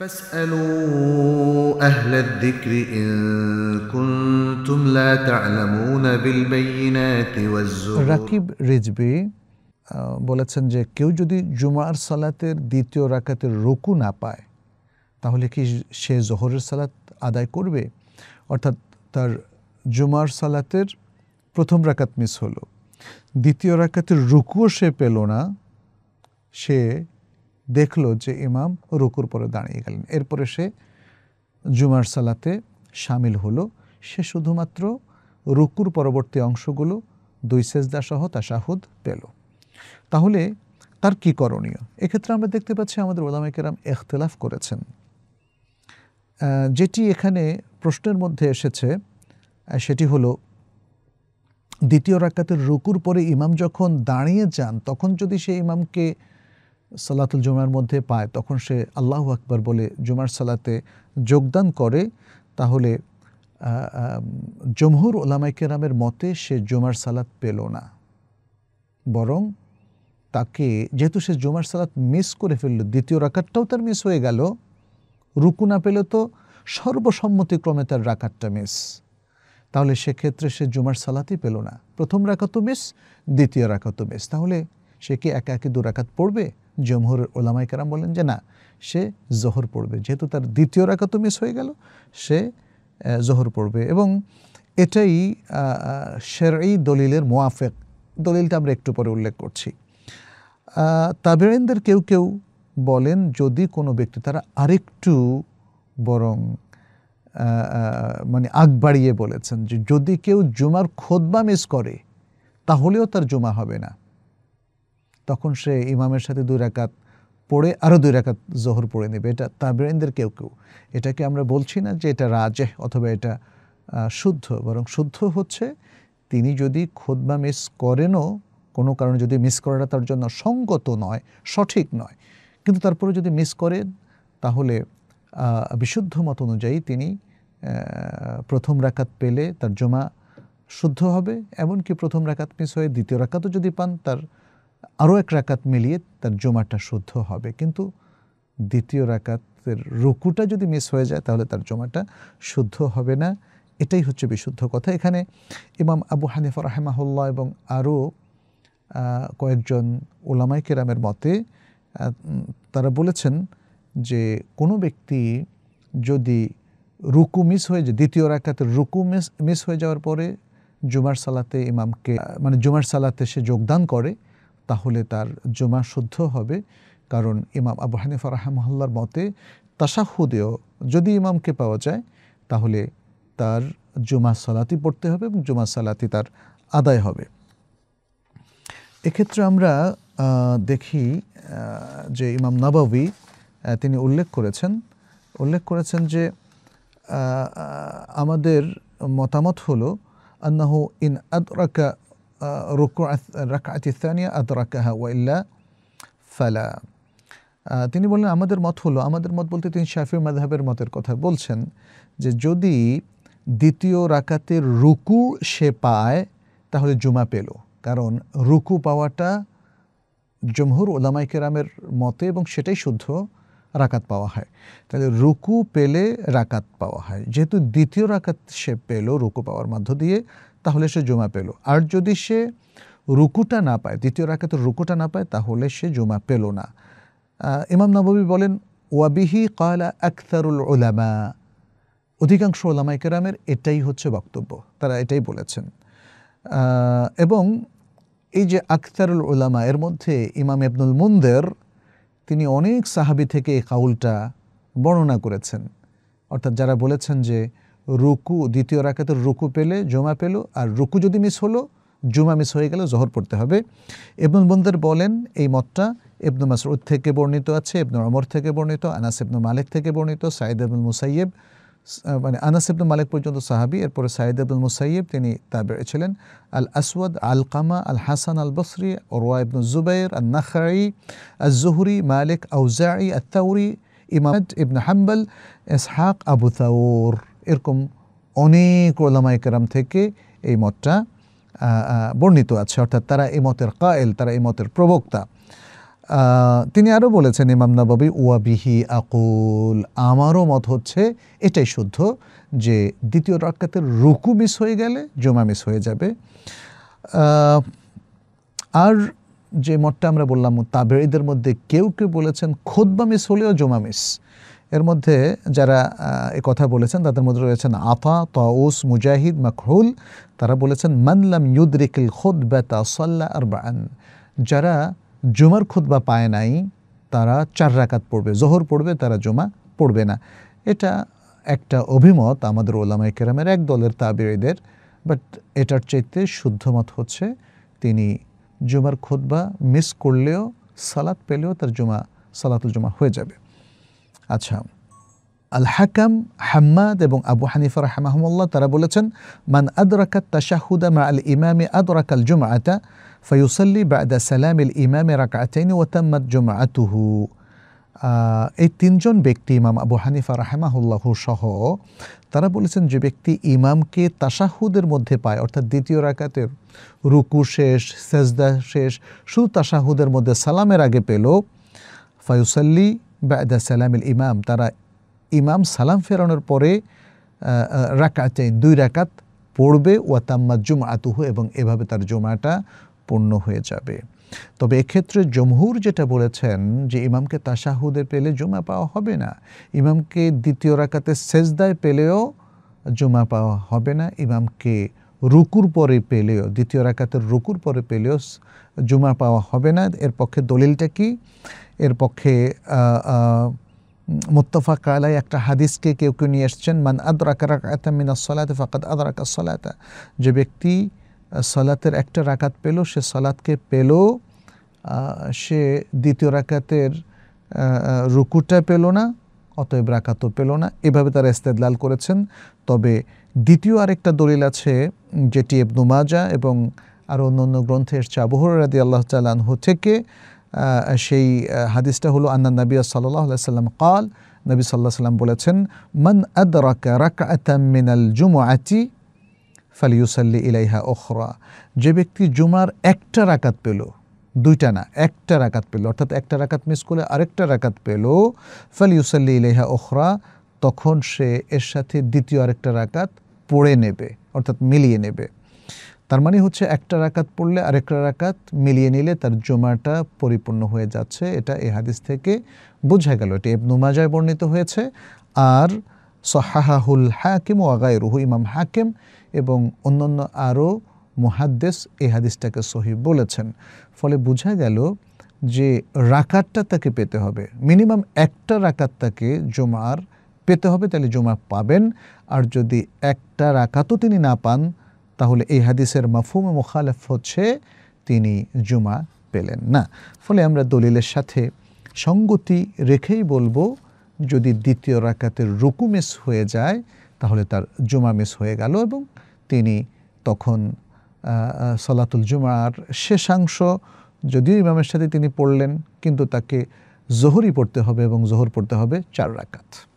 فاسألوا أهل الذكر إن كنتم لا تعلمون بالبينات রাকিব রিজবি বলেছেন যে কেউ যদি জুমার সালাতের দ্বিতীয় রাকাতের রুকু না পায় তাহলে কি সে জোহরের সালাত আদায় করবে অর্থাৎ তার জুমার সালাতের প্রথম রাকাত মিস হলো দ্বিতীয় রাকাতের রুকুও সে পেল না সে দেখল যে ইমাম রুকুর পরে দাঁড়িয়ে গেলেন এরপরে সে জুমার সালাতে সামিল হলো সে শুধুমাত্র রুকুর পরবর্তী অংশগুলো দুই সেজদা সহ তাসাহুদ পেল তাহলে তার কি করণীয় এক্ষেত্রে আমরা দেখতে পাচ্ছি আমাদের ওলামাইকেরাম এখতলাফ করেছেন যেটি এখানে প্রশ্নের মধ্যে এসেছে সেটি হলো দ্বিতীয় রাকাতের রুকুর পরে ইমাম যখন দাঁড়িয়ে যান তখন যদি সে ইমামকে সালাতুল জুমার মধ্যে পায় তখন সে আল্লাহ আকবর বলে জুমার সালাতে যোগদান করে তাহলে জমহুর ওলামাইকেরামের মতে সে জুমার সালাত পেল না বরং তাকে যেহেতু সে জুমার সালাত মিস করে ফেলল দ্বিতীয় রাকাতটাও তার মিস হয়ে গেল রুকু না পেলে তো সর্বসম্মতিক্রমে তার রাকাতটা মিস তাহলে সেক্ষেত্রে সে জুমার সালাতই পেল না প্রথম রাকাতও মিস দ্বিতীয় রাকাতও মিস তাহলে সে কি একা একে দু রাকাত পড়বে জমহুর ওলামাই কারাম বলেন যে না সে জহর পড়বে যেহেতু তার দ্বিতীয় তো মিস হয়ে গেল সে জহর পড়বে এবং এটাই শেরই দলিলের মোয়াফেক দলিলটা আমরা একটু পরে উল্লেখ করছি তাবেরাইনদের কেউ কেউ বলেন যদি কোনো ব্যক্তি তারা আরেকটু বরং মানে আগ বাড়িয়ে বলেছেন যে যদি কেউ জুমার খোদবা মিস করে তাহলেও তার জুমা হবে না তখন সে ইমামের সাথে দুই রাকাত পড়ে আরও দুই রাকাত জোহর পড়ে নেবে এটা তাবেরিনদের কেউ কেউ এটাকে আমরা বলছি না যে এটা রাজেহ অথবা এটা শুদ্ধ বরং শুদ্ধ হচ্ছে তিনি যদি খোদবা মিস করেনও কোনো কারণে যদি মিস করাটা তার জন্য সঙ্গত নয় সঠিক নয় কিন্তু তারপরে যদি মিস করেন তাহলে বিশুদ্ধ মত অনুযায়ী তিনি প্রথম রাকাত পেলে তার জমা শুদ্ধ হবে এমনকি প্রথম রাকাত মিস হয়ে দ্বিতীয় রাকাতও যদি পান তার আরও এক রাকাত মিলিয়ে তার জমাটা শুদ্ধ হবে কিন্তু দ্বিতীয় রাকাতের রুকুটা যদি মিস হয়ে যায় তাহলে তার জমাটা শুদ্ধ হবে না এটাই হচ্ছে বিশুদ্ধ কথা এখানে ইমাম আবু হানিফা রাহেমাহুল্লাহ এবং আরও কয়েকজন ওলামাই কেরামের মতে তারা বলেছেন যে কোনো ব্যক্তি যদি রুকু মিস হয়ে যায় দ্বিতীয় রাকাতের রুকু মিস মিস হয়ে যাওয়ার পরে জুমার সালাতে ইমামকে মানে জুমার সালাতে সে যোগদান করে তাহলে তার জমা শুদ্ধ হবে কারণ ইমাম আবু হানিফা রাহমহল্লার মতে তাসাহুদেও যদি ইমামকে পাওয়া যায় তাহলে তার জুমা সালাতি পড়তে হবে এবং জুমা সালাতি তার আদায় হবে এক্ষেত্রে আমরা দেখি যে ইমাম নবাবি তিনি উল্লেখ করেছেন উল্লেখ করেছেন যে আমাদের মতামত হলো আন্নাহ ইন আদরাকা রুকু রাকাতি সানিয়া আদরাকাহা ওয়াইল্লা ফালা তিনি বললেন আমাদের মত হলো আমাদের মত বলতে তিনি শাফি মাধাবের মতের কথা বলছেন যে যদি দ্বিতীয় রাকাতের রুকু সে পায় তাহলে জুমা পেল কারণ রুকু পাওয়াটা জমহুর ওলামাইকেরামের মতে এবং সেটাই শুদ্ধ রাকাত পাওয়া হয় তাহলে রুকু পেলে রাকাত পাওয়া হয় যেহেতু দ্বিতীয় রাকাত সে পেল রুকু পাওয়ার মধ্য দিয়ে তাহলে সে জমা পেল আর যদি সে রুকুটা না পায় দ্বিতীয় রাকাতে রুকুটা না পায় তাহলে সে জমা পেল না ইমাম নবী বলেন ওয়াবিহি কয়লা আখতারুল ওলামা অধিকাংশ ওলামা কেরামের এটাই হচ্ছে বক্তব্য তারা এটাই বলেছেন এবং এই যে আখতারুল ওলামা এর মধ্যে ইমাম এবনুল মুন্দের তিনি অনেক সাহাবি থেকে এই কাউলটা বর্ণনা করেছেন অর্থাৎ যারা বলেছেন যে রুকু দ্বিতীয় রাখাতের রুকু পেলে জমা পেল আর রুকু যদি মিস হলো জুমা মিস হয়ে গেলে জহর পড়তে হবে এবনুল বন্দর বলেন এই মতটা এবনু মাসরুদ থেকে বর্ণিত আছে ইবনু অমর থেকে বর্ণিত আনাস এবনু মালিক থেকে বর্ণিত সাইদ আবুল মুসাইয়েব মানে আনাস ইবনে মালিক পর্যন্ত সাহাবি এরপরে সাইদ আব্দুল মুসাইব তিনি তাবে ছিলেন আল আসওয়াদ আল কামা আল হাসান আল বসরি ওরওয়া ইবনু Zubair al Nakhai al Zuhri Malik Awzai Thawri Imad ibn Hanbal Ishaq Abu Thawr এরকম অনেক ওলামা কেরাম থেকে এই মতটা বর্ণিত আছে অর্থাৎ তারা এই মতের কায়েল তারা এই মতের প্রবক্তা তিনি আরও বলেছেন ইমাম নবাবি ওয়াবিহি আকুল আমারও মত হচ্ছে এটাই শুদ্ধ যে দ্বিতীয় রাক্কাতের রুকু মিস হয়ে গেলে জমা মিস হয়ে যাবে আর যে মতটা আমরা বললাম তাবেড়িদের মধ্যে কেউ কেউ বলেছেন খোদবা মিস হলেও জমা মিস এর মধ্যে যারা এ কথা বলেছেন তাদের মধ্যে রয়েছেন আফা তাউস মুজাহিদ মাখরুল তারা বলেছেন মানলাম ইউদ্রিকিল খোদ বেতা সাল্লা আর যারা জুমার বা পায় নাই তারা চার রাকাত পড়বে জোহর পড়বে তারা জুমা পড়বে না এটা একটা অভিমত আমাদের ওলামাই কেরামের এক দলের তাবিরদের বাট এটার চাইতে শুদ্ধমত হচ্ছে তিনি জুমার বা মিস করলেও সালাত পেলেও তার জুমা সালাতুল জুমা হয়ে যাবে আচ্ছা الحكم حماد بن أبو حنيفة رحمه الله تربولة من أدرك التشهد مع الإمام أدرك الجمعة فيصلي بعد سلام الإمام ركعتين وتمت جمعته اتنجن بكتي إمام أبو حنيفة رحمه الله شهو تربولة جي بكتي إمام كي تشهد المده باي أو تدديتي ركعتين ركو شش سزدة شش شو تشهد المده سلام راقه فيصلي بعد سلام الإمام ترى ইমাম সালাম ফেরানোর পরে রাকাতে দুই রাকাত পড়বে ওয়াতাম্মা জুম আতুহ এবং এভাবে তার জুমাটা পূর্ণ হয়ে যাবে তবে এক্ষেত্রে জমহুর যেটা বলেছেন যে ইমামকে তাসাহুদে পেলে জুমা পাওয়া হবে না ইমামকে দ্বিতীয় রাকাতে সেজদায় পেলেও জুমা পাওয়া হবে না ইমামকে রুকুর পরে পেলেও দ্বিতীয় রাকাতের রুকুর পরে পেলেও জুমা পাওয়া হবে না এর পক্ষে দলিলটা কি এর পক্ষে মোত্তফাক আলাই একটা হাদিসকে কেউ কেউ নিয়ে এসছেন মান আদরাক রাকাতা মিনা সলাতে ফাকাত আদরাক সলাতা যে ব্যক্তি সলাতের একটা রাকাত পেল সে সলাতকে পেল সে দ্বিতীয় রাকাতের রুকুটা পেল না অতএব রাকাতও পেল না এভাবে তারা ইস্তেদলাল করেছেন তবে দ্বিতীয় আরেকটা দলিল আছে যেটি এবনু এবং আর অন্য অন্য গ্রন্থের চাবহর রাদি আল্লাহ তালানহ থেকে সেই হাদিসটা হলো আন্না নবী সাল্লাহ সাল্লাম কাল নবী সাল্লাহ সাল্লাম বলেছেন মন আদরাকা রাকাতাম মিনাল জুমআতি ফালিউসাল্লি ইলাইহা ওখরা যে ব্যক্তি জুমার একটা রাকাত পেল দুইটা না একটা রাকাত পেল অর্থাৎ একটা রাকাত মিস করে আরেকটা রাকাত পেল ফালিউসাল্লি ইলাইহা ওখরা তখন সে এর সাথে দ্বিতীয় আরেকটা রাকাত পড়ে নেবে অর্থাৎ মিলিয়ে নেবে তার মানে হচ্ছে একটা রাকাত পড়লে আরেকটা রাকাত মিলিয়ে নিলে তার জমাটা পরিপূর্ণ হয়ে যাচ্ছে এটা এ হাদিস থেকে বোঝা গেল এটি এবনুমাজায় বর্ণিত হয়েছে আর সাহাহুল হাকিম ও আগায় রুহু ইমাম হাকিম এবং অন্যান্য আরও মহাদ্দেস এ হাদিসটাকে সহি বলেছেন ফলে বোঝা গেল যে রাকাতটা তাকে পেতে হবে মিনিমাম একটা রাকাত তাকে জমার পেতে হবে তাহলে জমা পাবেন আর যদি একটা রাকাতও তিনি না পান তাহলে এই হাদিসের মাফুমে মোখালেফ হচ্ছে তিনি জুমা পেলেন না ফলে আমরা দলিলের সাথে সঙ্গতি রেখেই বলবো যদি দ্বিতীয় রাকাতের রুকু মিস হয়ে যায় তাহলে তার জুমা মিস হয়ে গেল এবং তিনি তখন সলাতুল জুমার শেষাংশ যদিও ইমামের সাথে তিনি পড়লেন কিন্তু তাকে জোহরই পড়তে হবে এবং জোহর পড়তে হবে চার রাকাত